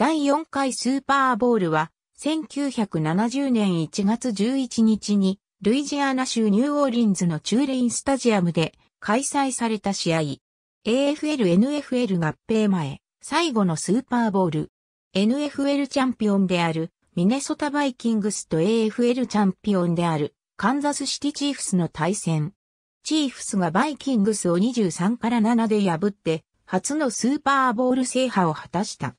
第4回スーパーボールは、1970年1月11日に、ルイジアナ州ニューオーリンズのチューレインスタジアムで開催された試合。AFL-NFL 合併前、最後のスーパーボール。NFL チャンピオンである、ミネソタバイキングスと AFL チャンピオンである、カンザスシティチーフスの対戦。チーフスがバイキングスを23から7で破って、初のスーパーボール制覇を果たした。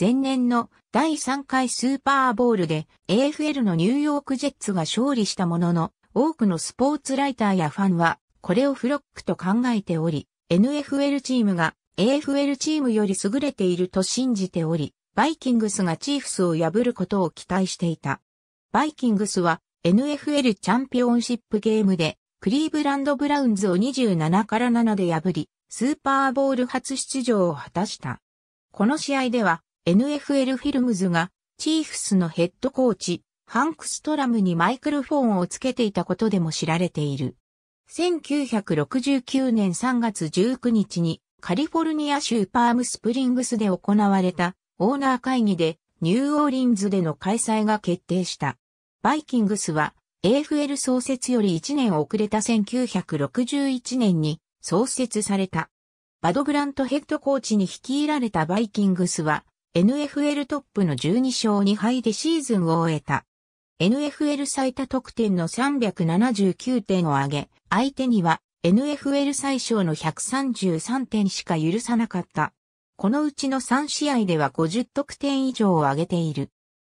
前年の第3回スーパーボールで AFL のニューヨークジェッツが勝利したものの、多くのスポーツライターやファンはこれをフロックと考えており、NFL チームが AFL チームより優れていると信じており、バイキングスがチーフスを破ることを期待していた。バイキングスは NFL チャンピオンシップゲームでクリーブランドブラウンズを27から7で破り、スーパーボール初出場を果たした。この試合では NFL フィルムズがチーフスのヘッドコーチ、ハンクストラムにマイクロフォンをつけていたことでも知られている。1969年3月19日にカリフォルニア州パームスプリングスで行われたオーナー会議でニューオーリンズでの開催が決定した。バイキングスは AFL 創設より1年遅れた1961年に創設された。バドグラントヘッドコーチに率いられたバイキングスは NFL トップの12勝2敗でシーズンを終えた。NFL 最多得点の379点を挙げ、相手には NFL 最小の133点しか許さなかった。このうちの3試合では50得点以上を挙げている。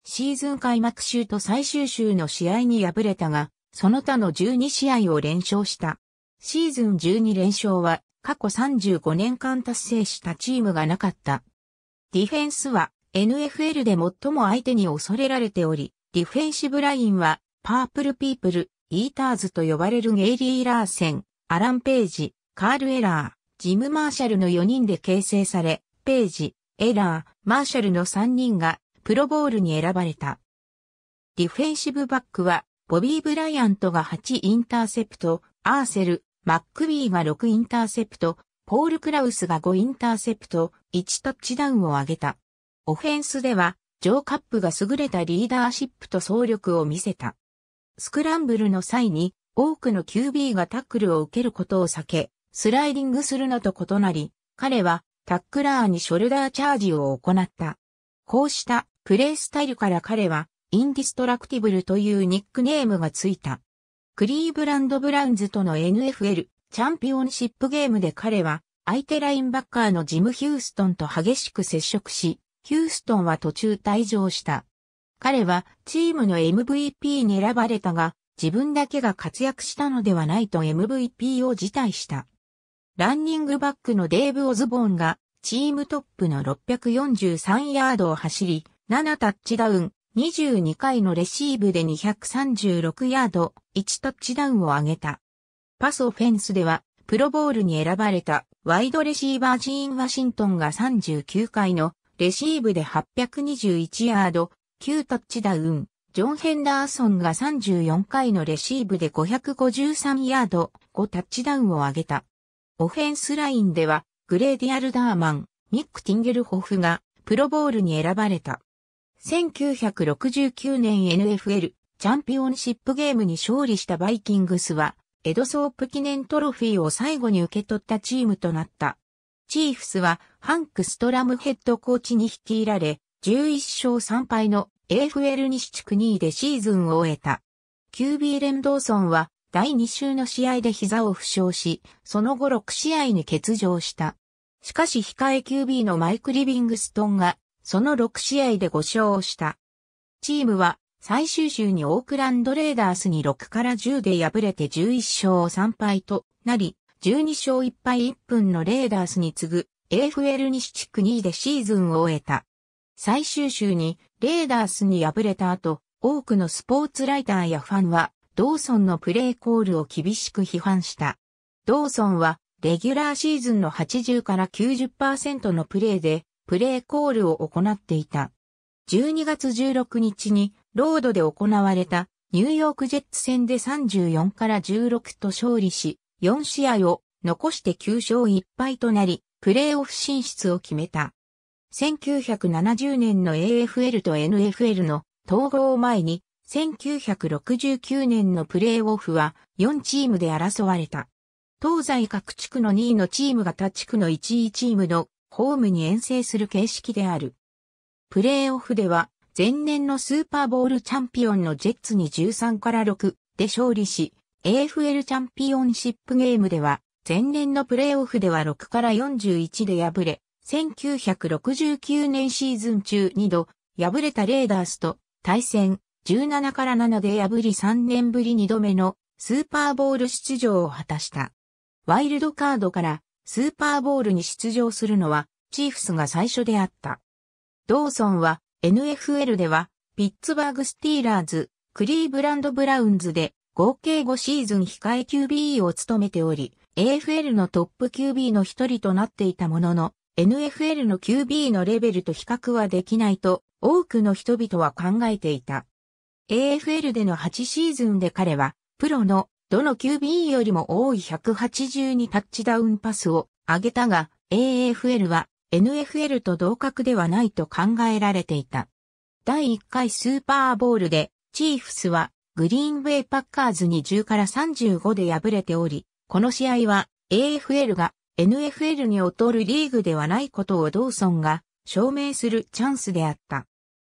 シーズン開幕週と最終週の試合に敗れたが、その他の12試合を連勝した。シーズン12連勝は過去35年間達成したチームがなかった。ディフェンスは NFL で最も相手に恐れられており、ディフェンシブラインはパープルピープル、イーターズと呼ばれるゲイリー・ラーセン、アラン・ページ、カール・エラー、ジム・マーシャルの4人で形成され、ページ、エラー、マーシャルの3人がプロボールに選ばれた。ディフェンシブバックは、ボビー・ブライアントが8インターセプト、アーセル、マックビーが6インターセプト、ポール・クラウスが5インターセプト、1タッチダウンを挙げた。オフェンスでは、ジョー・カップが優れたリーダーシップと総力を見せた。スクランブルの際に、多くの QB がタックルを受けることを避け、スライディングするのと異なり、彼はタックラーにショルダーチャージを行った。こうしたプレースタイルから彼はインディストラクティブルというニックネームがついた。クリーブランド・ブラウンズとの NFL チャンピオンシップゲームで彼は相手ラインバッカーのジム・ヒューストンと激しく接触し、ヒューストンは途中退場した。彼はチームの MVP に選ばれたが、自分だけが活躍したのではないと MVP を辞退した。ランニングバックのデーブ・オズボーンがチームトップの643ヤードを走り、7タッチダウン、22回のレシーブで236ヤード、1タッチダウンを上げた。パスオフェンスでは、プロボールに選ばれたワイドレシーバージーン・ワシントンが39回のレシーブで821ヤード、9タッチダウン。ジョン・ヘンダーソンが34回のレシーブで553ヤード、5タッチダウンを挙げた。オフェンスラインでは、グレーディアル・ダーマン、ミック・ティンゲルホフがプロボールに選ばれた。1969年 NFL チャンピオンシップゲームに勝利したバイキングスは、エドソープ記念トロフィーを最後に受け取ったチームとなった。チーフスはハンク・ストラムヘッドコーチに率いられ、11勝3敗の AFL 西地区2位でシーズンを終えた。QB レンドーソンは第2週の試合で膝を負傷し、その後6試合に欠場した。しかし控え QB のマイク・リビングストンが、その6試合で5勝をした。チームは最終週にオークランドレーダースに6から10で敗れて11勝3敗となり、12勝1敗1分のレーダースに次ぐ AFL 西地区2位でシーズンを終えた。最終週にレーダースに敗れた後、多くのスポーツライターやファンはドーソンのプレーコールを厳しく批判した。ドーソンはレギュラーシーズンの80から90%のプレーでプレーコールを行っていた。12月16日にロードで行われたニューヨークジェッツ戦で34から16と勝利し、4試合を残して9勝1敗となり、プレーオフ進出を決めた。1970年の AFL と NFL の統合を前に、1969年のプレーオフは4チームで争われた。東西各地区の2位のチームが他地区の1位チームのホームに遠征する形式である。プレーオフでは前年のスーパーボールチャンピオンのジェッツに13から6で勝利し、AFL チャンピオンシップゲームでは、前年のプレイオフでは6から41で敗れ、1969年シーズン中2度、敗れたレーダースと対戦17から7で破り3年ぶり2度目のスーパーボール出場を果たした。ワイルドカードからスーパーボールに出場するのはチーフスが最初であった。ドーソンは NFL では、ピッツバーグスティーラーズ、クリーブランドブラウンズで合計5シーズン控え QB を務めており、AFL のトップ QB の一人となっていたものの、NFL の QB のレベルと比較はできないと多くの人々は考えていた。AFL での8シーズンで彼は、プロのどの QB よりも多い182タッチダウンパスを上げたが、AFL は NFL と同格ではないと考えられていた。第1回スーパーボールで、チーフスはグリーンウェイパッカーズに10から35で敗れており、この試合は AFL が NFL に劣るリーグではないことをドーソンが証明するチャンスであった。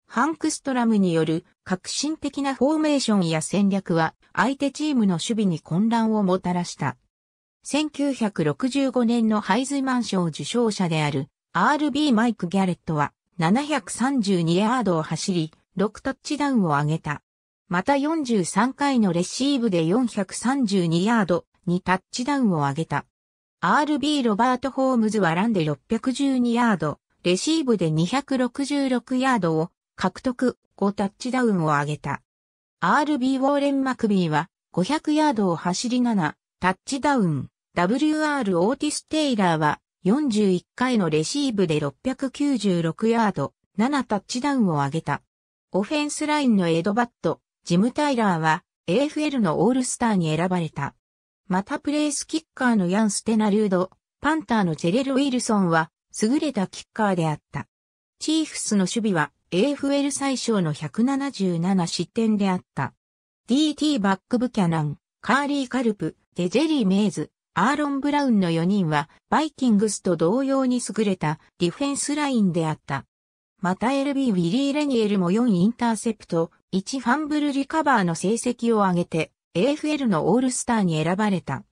ハンクストラムによる革新的なフォーメーションや戦略は相手チームの守備に混乱をもたらした。1965年のハイズマン賞受賞者である RB マイク・ギャレットは732ヤードを走り、6タッチダウンを挙げた。また43回のレシーブで432ヤード、2タッチダウンを挙げた。RB ロバート・ホームズはランで612ヤード、レシーブで266ヤードを獲得、5タッチダウンを挙げた。RB ウォーレン・マクビーは500ヤードを走り7、タッチダウン。WR オーティス・テイラーは41回のレシーブで696ヤード、7タッチダウンを挙げた。オフェンスラインのエドバット、ジム・タイラーは AFL のオールスターに選ばれた。またプレースキッカーのヤン・ステナルード、パンターのジェレル・ウィルソンは優れたキッカーであった。チーフスの守備は AFL 最小の177失点であった。DT バックブキャナン、カーリー・カルプ、デジェリー・メイズ、アーロン・ブラウンの4人は、バイキングスと同様に優れたディフェンスラインであった。また LB ウィリー・レニエルも4インターセプト、1ファンブルリカバーの成績を上げて、AFL のオールスターに選ばれた。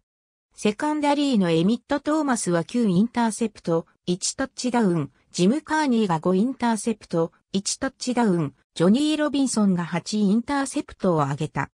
セカンダリーのエミット・トーマスは9インターセプト、1タッチダウン、ジム・カーニーが5インターセプト、1タッチダウン、ジョニー・ロビンソンが8インターセプトを挙げた。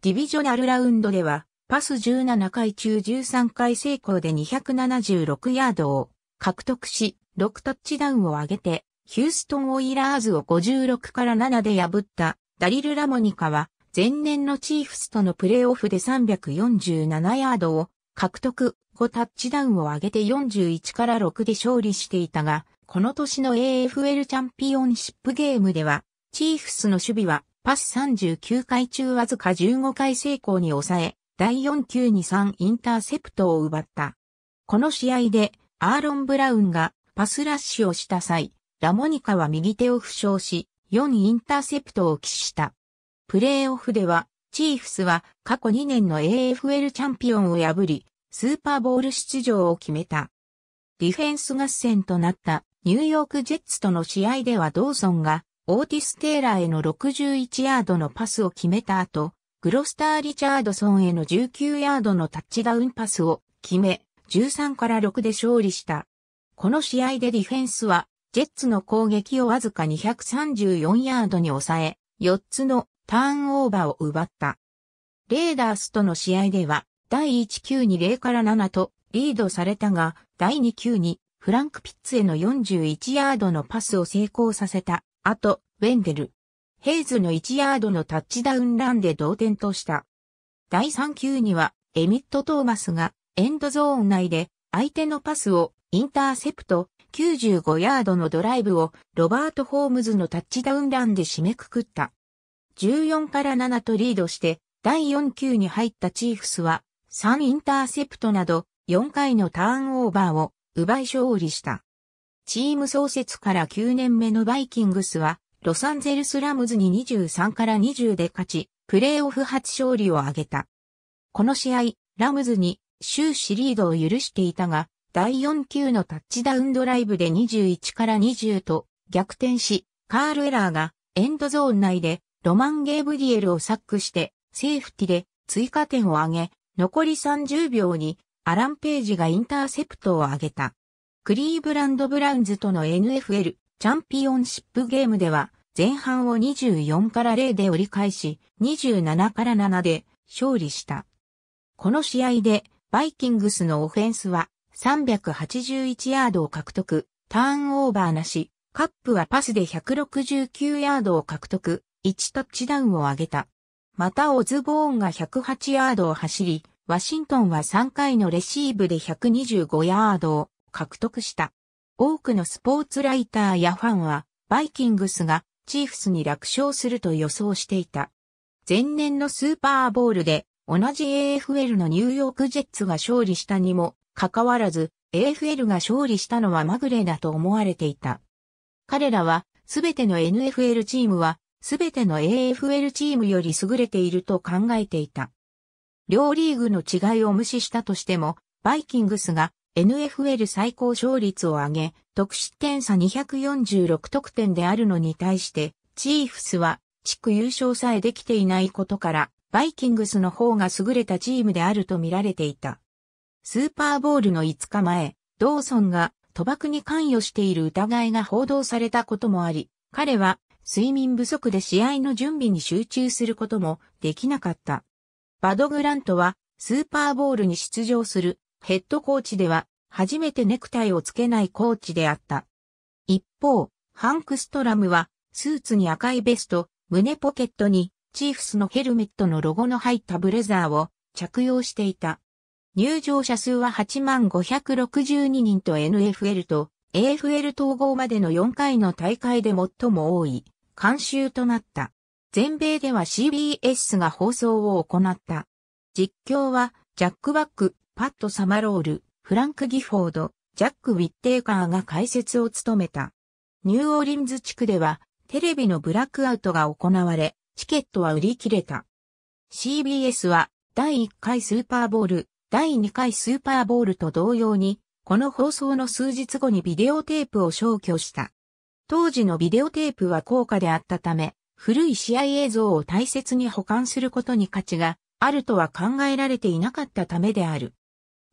ディビジョナルラウンドでは、パス17回中13回成功で276ヤードを獲得し、6タッチダウンを挙げて、ヒューストン・オイラーズを56から7で破ったダリル・ラモニカは、前年のチーフスとのプレーオフで347ヤードを獲得、5タッチダウンを挙げて41から6で勝利していたが、この年の AFL チャンピオンシップゲームでは、チーフスの守備はパス39回中わずか15回成功に抑え、第4球に3インターセプトを奪った。この試合でアーロン・ブラウンがパスラッシュをした際、ラモニカは右手を負傷し、4インターセプトを起死した。プレーオフでは、チーフスは過去2年の AFL チャンピオンを破り、スーパーボール出場を決めた。ディフェンス合戦となったニューヨークジェッツとの試合ではドーソンがオーティス・テーラーへの61ヤードのパスを決めた後、クロスター・リチャードソンへの19ヤードのタッチダウンパスを決め、13から6で勝利した。この試合でディフェンスは、ジェッツの攻撃をわずか234ヤードに抑え、4つのターンオーバーを奪った。レーダースとの試合では、第1球に0から7とリードされたが、第2球にフランク・ピッツへの41ヤードのパスを成功させた。あと、ウェンデル、ヘイズの1ヤードのタッチダウンランで同点とした。第3球には、エミット・トーマスがエンドゾーン内で相手のパスをインターセプト95ヤードのドライブをロバート・ホームズのタッチダウンランで締めくくった。14から7とリードして第4球に入ったチーフスは3インターセプトなど4回のターンオーバーを奪い勝利した。チーム創設から9年目のバイキングスはロサンゼルスラムズに23から20で勝ち、プレーオフ初勝利を挙げた。この試合、ラムズに終始リードを許していたが、第4球のタッチダウンドライブで21から20と逆転し、カール・エラーがエンドゾーン内でロマン・ゲーブリエルをサックしてセーフティで追加点を挙げ、残り30秒にアラン・ページがインターセプトを挙げた。クリーブランド・ブラウンズとの NFL チャンピオンシップゲームでは前半を24から0で折り返し、27から7で勝利した。この試合で、バイキングスのオフェンスは381ヤードを獲得、ターンオーバーなし、カップはパスで169ヤードを獲得、1タッチダウンを上げた。またオズボーンが108ヤードを走り、ワシントンは3回のレシーブで125ヤードを獲得した。多くのスポーツライターやファンは、バイキングスがチーフスに楽勝すると予想していた。前年のスーパーボールで同じ AFL のニューヨークジェッツが勝利したにもかかわらず AFL が勝利したのはまぐれだと思われていた。彼らはすべての NFL チームはすべての AFL チームより優れていると考えていた。両リーグの違いを無視したとしてもバイキングスが NFL 最高勝率を上げ、得失点差246得点であるのに対して、チーフスは地区優勝さえできていないことから、バイキングスの方が優れたチームであると見られていた。スーパーボールの5日前、ドーソンが賭博に関与している疑いが報道されたこともあり、彼は睡眠不足で試合の準備に集中することもできなかった。バドグラントはスーパーボールに出場するヘッドコーチでは初めてネクタイをつけないコーチであった。一方、ハンクストラムは、スーツに赤いベスト、胸ポケットに、チーフスのヘルメットのロゴの入ったブレザーを着用していた。入場者数は8562人と NFL と AFL 統合までの4回の大会で最も多い監修となった。全米では CBS が放送を行った。実況はジャック・バック、パット・サマロール、フランク・ギフォード、ジャック・ウィッテーカーが解説を務めた。ニューオーリンズ地区では、テレビのブラックアウトが行われ、チケットは売り切れた。CBS は、第1回スーパーボール、第2回スーパーボールと同様に、この放送の数日後にビデオテープを消去した。当時のビデオテープは高価であったため、古い試合映像を大切に保管することに価値があるとは考えられていなかったためである。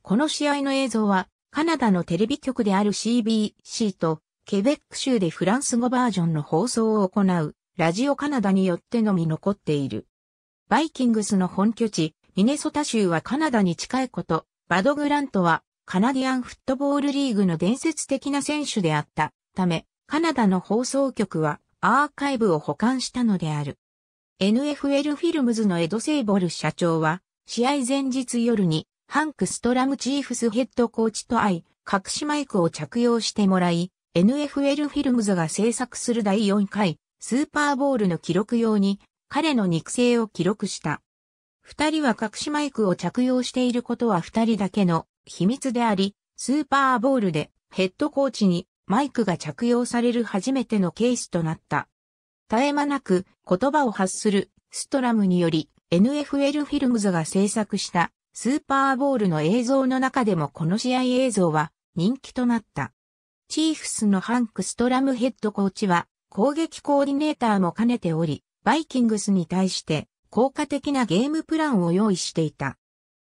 この試合の映像は、カナダのテレビ局である CBC と、ケベック州でフランス語バージョンの放送を行う、ラジオカナダによってのみ残っている。バイキングスの本拠地、ミネソタ州はカナダに近いこと、バド・グラントは、カナディアンフットボールリーグの伝説的な選手であったため、カナダの放送局はアーカイブを保管したのである。NFL フィルムズのエド・セイボル社長は、試合前日夜にハンク・ストラムチーフスヘッドコーチと会い、隠しマイクを着用してもらい、NFL フィルムズが制作する第4回、スーパーボールの記録用に、彼の肉声を記録した。二人は隠しマイクを着用していることは二人だけの秘密であり、スーパーボールでヘッドコーチにマイクが着用される初めてのケースとなった。絶え間なく言葉を発するストラムにより NFL フィルムズが制作したスーパーボールの映像の中でもこの試合映像は人気となった。チーフスのハンク・ストラムヘッドコーチは攻撃コーディネーターも兼ねており、バイキングスに対して効果的なゲームプランを用意していた。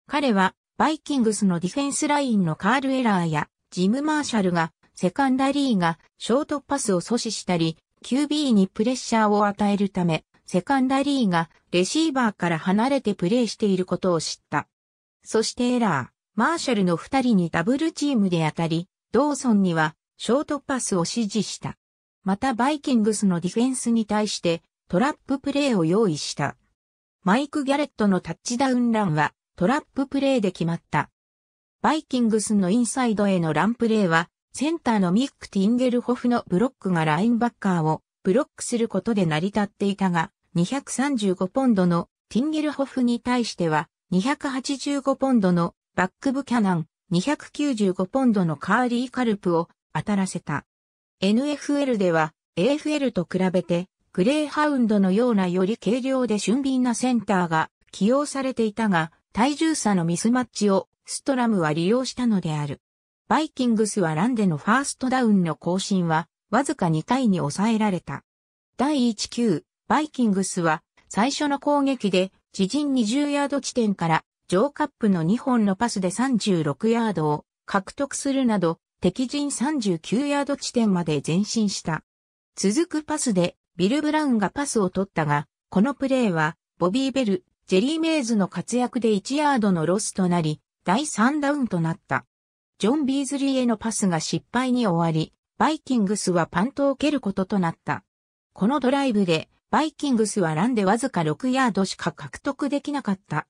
彼はバイキングスのディフェンスラインのカール・エラーやジム・マーシャルがセカンダリーがショートパスを阻止したり、QB にプレッシャーを与えるため、セカンダリーがレシーバーから離れてプレーしていることを知った。そしてエラー、マーシャルの二人にダブルチームで当たり、ドーソンにはショートパスを指示した。またバイキングスのディフェンスに対してトラッププレーを用意した。マイク・ギャレットのタッチダウンランはトラッププレーで決まった。バイキングスのインサイドへのランプレーはセンターのミック・ティンゲルホフのブロックがラインバッカーをブロックすることで成り立っていたが、235ポンドのティンゲルホフに対しては285ポンドのバックブキャナン、295ポンドのカーリーカルプを当たらせた。NFL では AFL と比べてグレーハウンドのようなより軽量で俊敏なセンターが起用されていたが体重差のミスマッチをストラムは利用したのである。バイキングスはランでのファーストダウンの更新はわずか2回に抑えられた。第1球、バイキングスは最初の攻撃で自陣20ヤード地点から、ジョーカップの2本のパスで36ヤードを獲得するなど、敵陣39ヤード地点まで前進した。続くパスで、ビル・ブラウンがパスを取ったが、このプレーは、ボビー・ベル、ジェリー・メイズの活躍で1ヤードのロスとなり、第3ダウンとなった。ジョン・ビーズリーへのパスが失敗に終わり、バイキングスはパントを蹴ることとなった。このドライブで、バイキングスはランでわずか6ヤードしか獲得できなかった。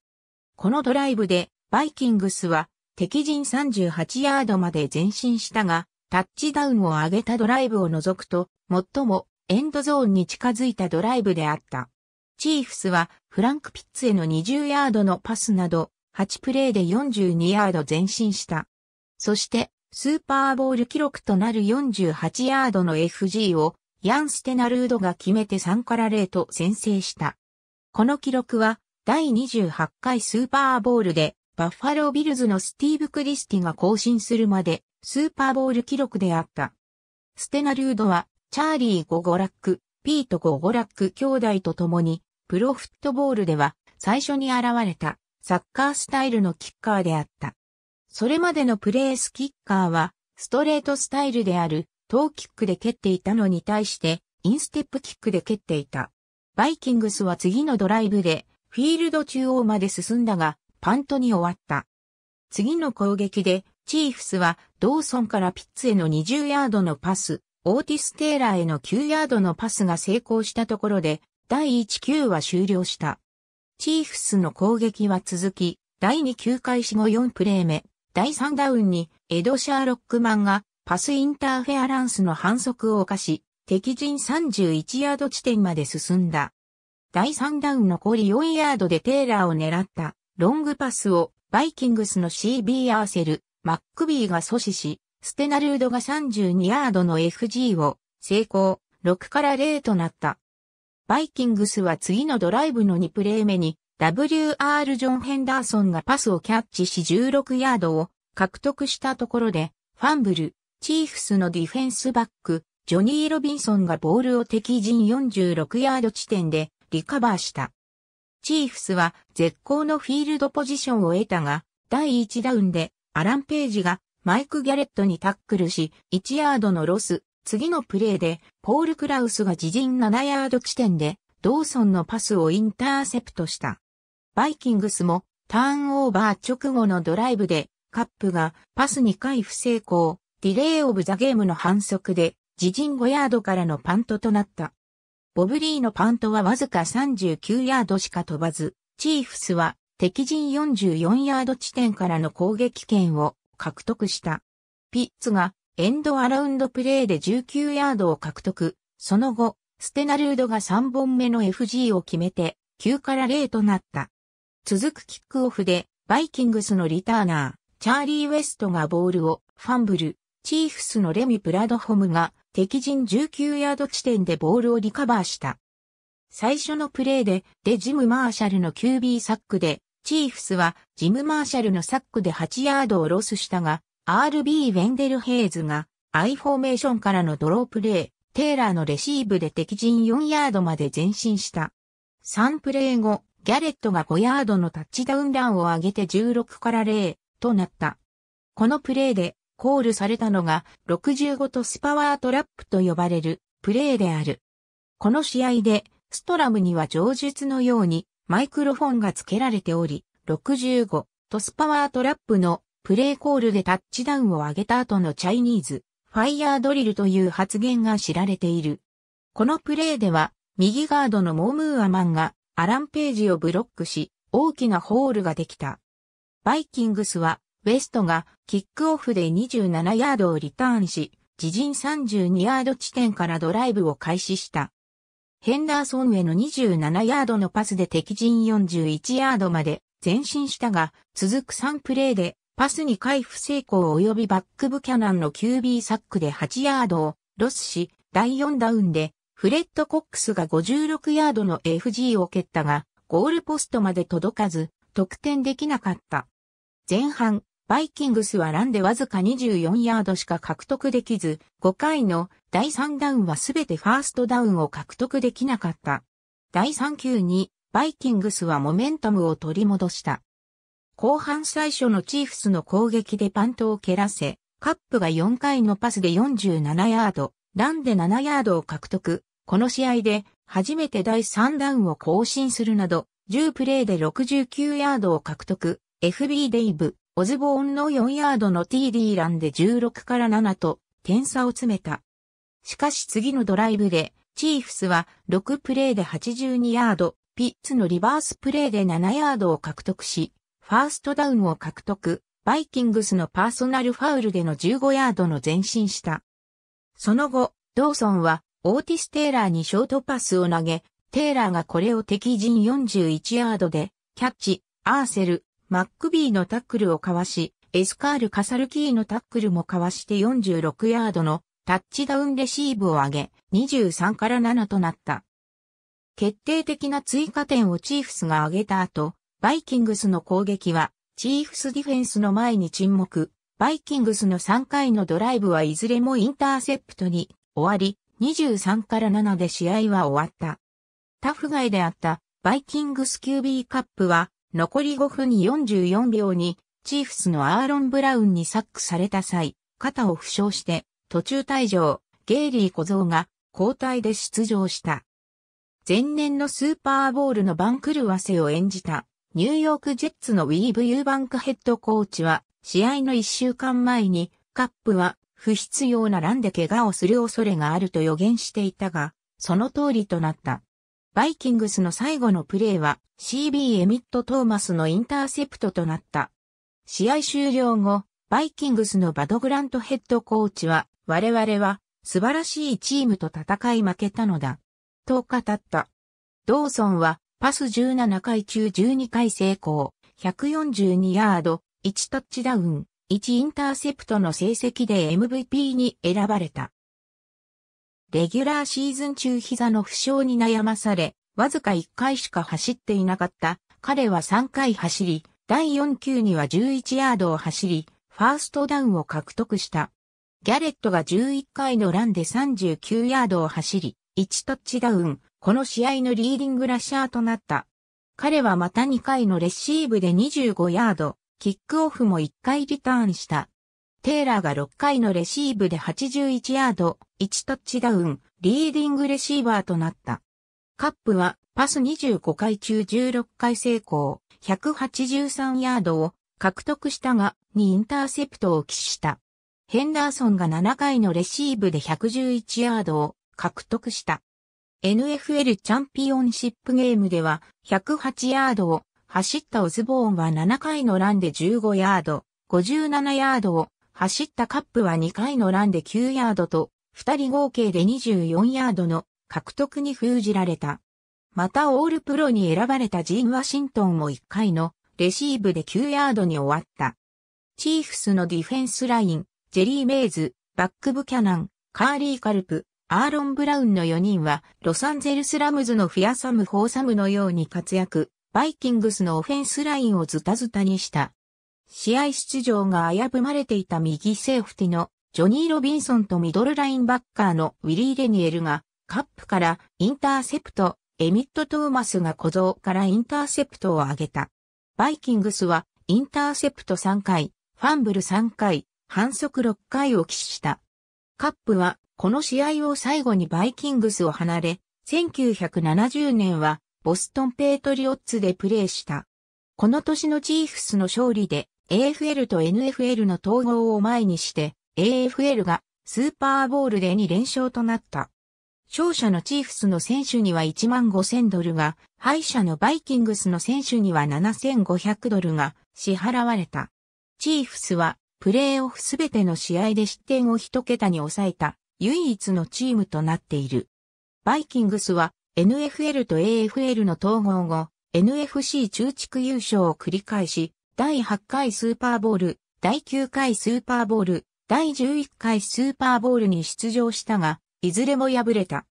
このドライブで、バイキングスは敵陣38ヤードまで前進したが、タッチダウンを上げたドライブを除くと、最もエンドゾーンに近づいたドライブであった。チーフスはフランク・ピッツへの20ヤードのパスなど、8プレーで42ヤード前進した。そして、スーパーボール記録となる48ヤードの FG をヤン・ステナルードが決めて3から0と先制した。この記録は第28回スーパーボールでバッファロービルズのスティーブ・クリスティが更新するまでスーパーボール記録であった。ステナルードはチャーリー・ゴゴラック、ピート・ゴゴラック兄弟と共にプロフットボールでは最初に現れたサッカースタイルのキッカーであった。それまでのプレースキッカーはストレートスタイルであるトーキックで蹴っていたのに対して、インステップキックで蹴っていた。バイキングスは次のドライブで、フィールド中央まで進んだが、パントに終わった。次の攻撃で、チーフスはドーソンからピッツへの20ヤードのパス、オーティス・テイラーへの9ヤードのパスが成功したところで、第1球は終了した。チーフスの攻撃は続き、第2球開始後4プレー目、第3ダウンにエド・シャーロックマンがパスインターフェアランスの反則を犯し、敵陣31ヤード地点まで進んだ。第3ダウン残り4ヤードでテイラーを狙ったロングパスをバイキングスの CB アーセル、マックビーが阻止し、ステナルードが32ヤードの FG を成功、6から0となった。バイキングスは次のドライブの2プレー目に WR ジョン・ヘンダーソンがパスをキャッチし16ヤードを獲得したところでファンブル、チーフスのディフェンスバック、ジョニー・ロビンソンがボールを敵陣46ヤード地点でリカバーした。チーフスは絶好のフィールドポジションを得たが、第1ダウンでアラン・ページがマイク・ギャレットにタックルし、1ヤードのロス。次のプレーで、ポール・クラウスが自陣7ヤード地点で、ドーソンのパスをインターセプトした。バイキングスも、ターンオーバー直後のドライブで、カップがパス2回不成功。ディレイ・オブ・ザ・ゲームの反則で、自陣5ヤードからのパントとなった。ボブリーのパントはわずか39ヤードしか飛ばず、チーフスは敵陣44ヤード地点からの攻撃権を獲得した。ピッツがエンドアラウンドプレーで19ヤードを獲得。その後、ステナルードが3本目の FG を決めて9から0となった。続くキックオフでバイキングスのリターナー、チャーリー・ウェストがボールをファンブル、チーフスのレミ・プラドホムが敵陣19ヤード地点でボールをリカバーした。最初のプレーでデジム・マーシャルの QB サックで、チーフスはジム・マーシャルのサックで8ヤードをロスしたが、RB ウェンデル・ヘイズがアイフォーメーションからのドロープレー、テイラーのレシーブで敵陣4ヤードまで前進した。3プレー後、ギャレットが5ヤードのタッチダウンランを上げて16から0となった。このプレーでコールされたのが65トスパワートラップと呼ばれるプレーである。この試合でストラムには上述のようにマイクロフォンが付けられており、65トスパワートラップのプレーコールでタッチダウンを上げた後のチャイニーズ、ファイヤードリルという発言が知られている。このプレーでは、右ガードのモームーアマンがアランページをブロックし、大きなホールができた。バイキングスはウェストがキックオフで27ヤードをリターンし、自陣32ヤード地点からドライブを開始した。ヘンダーソンへの27ヤードのパスで敵陣41ヤードまで前進したが、続く3プレーでパスに回復成功及びバックブキャナンの QB サックで8ヤードをロスし、第4ダウンでフレッド・コックスが56ヤードの FG を蹴ったが、ゴールポストまで届かず、得点できなかった。前半、バイキングスはランでわずか24ヤードしか獲得できず、5回の第3ダウンはすべてファーストダウンを獲得できなかった。第3球に、バイキングスはモメンタムを取り戻した。後半最初のチーフスの攻撃でパントを蹴らせ、カップが4回のパスで47ヤード、ランで7ヤードを獲得。この試合で初めて第3ダウンを更新するなど、10プレーで69ヤードを獲得。FB デイブ。オズボーンの4ヤードの TD ランで16から7と点差を詰めた。しかし次のドライブで、チーフスは6プレーで82ヤード、ピッツのリバースプレーで7ヤードを獲得し、ファーストダウンを獲得、バイキングスのパーソナルファウルでの15ヤードの前進した。その後、ドーソンはオーティス・テイラーにショートパスを投げ、テイラーがこれを敵陣41ヤードで、キャッチ、アーセル、マックビーのタックルをかわし、エスカール・カサルキーのタックルもかわして46ヤードのタッチダウンレシーブを上げ、23から7となった。決定的な追加点をチーフスが挙げた後、バイキングスの攻撃は、チーフスディフェンスの前に沈黙、バイキングスの3回のドライブはいずれもインターセプトに終わり、23から7で試合は終わった。タフ外であったバイキングス QB カップは残り5分44秒に、チーフスのアーロン・ブラウンにサックされた際、肩を負傷して、途中退場、ゲイリー小僧が交代で出場した。前年のスーパーボールの番狂わせを演じた、ニューヨークジェッツのウィーブ・ユーバンクヘッドコーチは、試合の1週間前に、カップは不必要な乱で怪我をする恐れがあると予言していたが、その通りとなった。バイキングスの最後のプレーは CB エミット・トーマスのインターセプトとなった。試合終了後、バイキングスのバドグラントヘッドコーチは、我々は素晴らしいチームと戦い負けたのだ。と語った。ドーソンはパス17回中12回成功、142ヤード、1タッチダウン、1インターセプトの成績で MVP に選ばれた。レギュラーシーズン中膝の負傷に悩まされ、わずか1回しか走っていなかった彼は3回走り、第4球には11ヤードを走り、ファーストダウンを獲得した。ギャレットが11回のランで39ヤードを走り、1タッチダウン、この試合のリーディングラッシャーとなった。彼はまた2回のレシーブで25ヤード、キックオフも1回リターンした。テイラーが6回のレシーブで81ヤード、1タッチダウン、リーディングレシーバーとなった。カップはパス25回中16回成功、183ヤードを獲得したが、2インターセプトを喫した。ヘンダーソンが7回のレシーブで111ヤードを獲得した。NFL チャンピオンシップゲームでは108ヤードを走ったオズボーンは7回のランで15ヤード、57ヤードを走ったカップは2回のランで9ヤードと、2人合計で24ヤードの獲得に封じられた。またオールプロに選ばれたジーン・ワシントンも1回のレシーブで9ヤードに終わった。チーフスのディフェンスライン、ジェリー・メイズ、バック・ブキャナン、カーリー・カルプ、アーロン・ブラウンの4人は、ロサンゼルス・ラムズのフィアサム・ホーサムのように活躍、バイキングスのオフェンスラインをズタズタにした。試合出場が危ぶまれていた右セーフティのジョニー・ロビンソンとミドルラインバッカーのウィリー・レニエルがカップからインターセプト、エミット・トーマスが小僧からインターセプトを上げた。バイキングスはインターセプト3回、ファンブル3回、反則6回を起死した。カップはこの試合を最後にバイキングスを離れ、1970年はボストン・ペイトリオッツでプレーした。この年のチーフスの勝利で AFL と NFL の統合を前にして、AFL がスーパーボールで2連勝となった。勝者のチーフスの選手には1万5000ドルが、敗者のバイキングスの選手には7500ドルが支払われた。チーフスはプレーオフすべての試合で失点を1桁に抑えた唯一のチームとなっている。バイキングスは NFL と AFL の統合後、NFC 中地区優勝を繰り返し、第8回スーパーボール、第9回スーパーボール、第11回スーパーボールに出場したが、いずれも敗れた。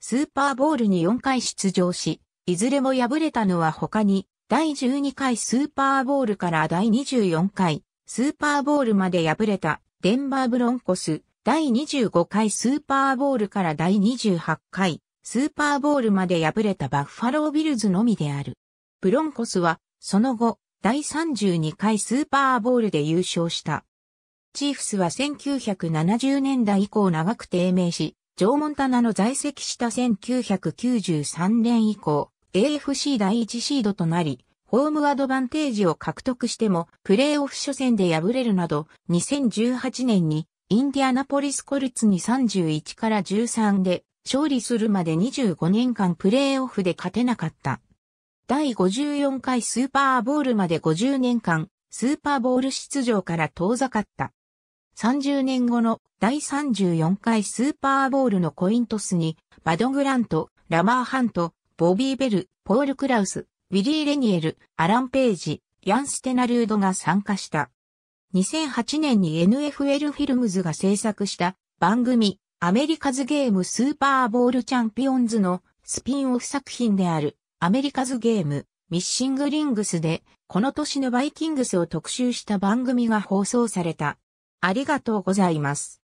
スーパーボールに4回出場し、いずれも敗れたのは他に、第12回スーパーボールから第24回スーパーボールまで敗れたデンバーブロンコス、第25回スーパーボールから第28回スーパーボールまで敗れたバッファロービルズのみである。ブロンコスは、その後、第32回スーパーボウルで優勝した。チーフスは1970年代以降長く低迷し、ジョー・モンタナの在籍した1993年以降、AFC 第1シードとなり、ホームアドバンテージを獲得しても、プレーオフ初戦で敗れるなど、2018年にインディアナポリスコルツに31から13で勝利するまで25年間プレーオフで勝てなかった。第54回スーパーボールまで50年間、スーパーボール出場から遠ざかった。30年後の第34回スーパーボールのコイントスに、バド・グラント、ラマー・ハント、ボビー・ベル、ポール・クラウス、ウィリー・レニエル、アラン・ページ、ヤン・ステナルードが参加した。2008年に NFL フィルムズが制作した番組、アメリカズゲームスーパーボールチャンピオンズのスピンオフ作品であるアメリカズゲーム、ミッシングリングスで、この年のバイキングスを特集した番組が放送された。ありがとうございます。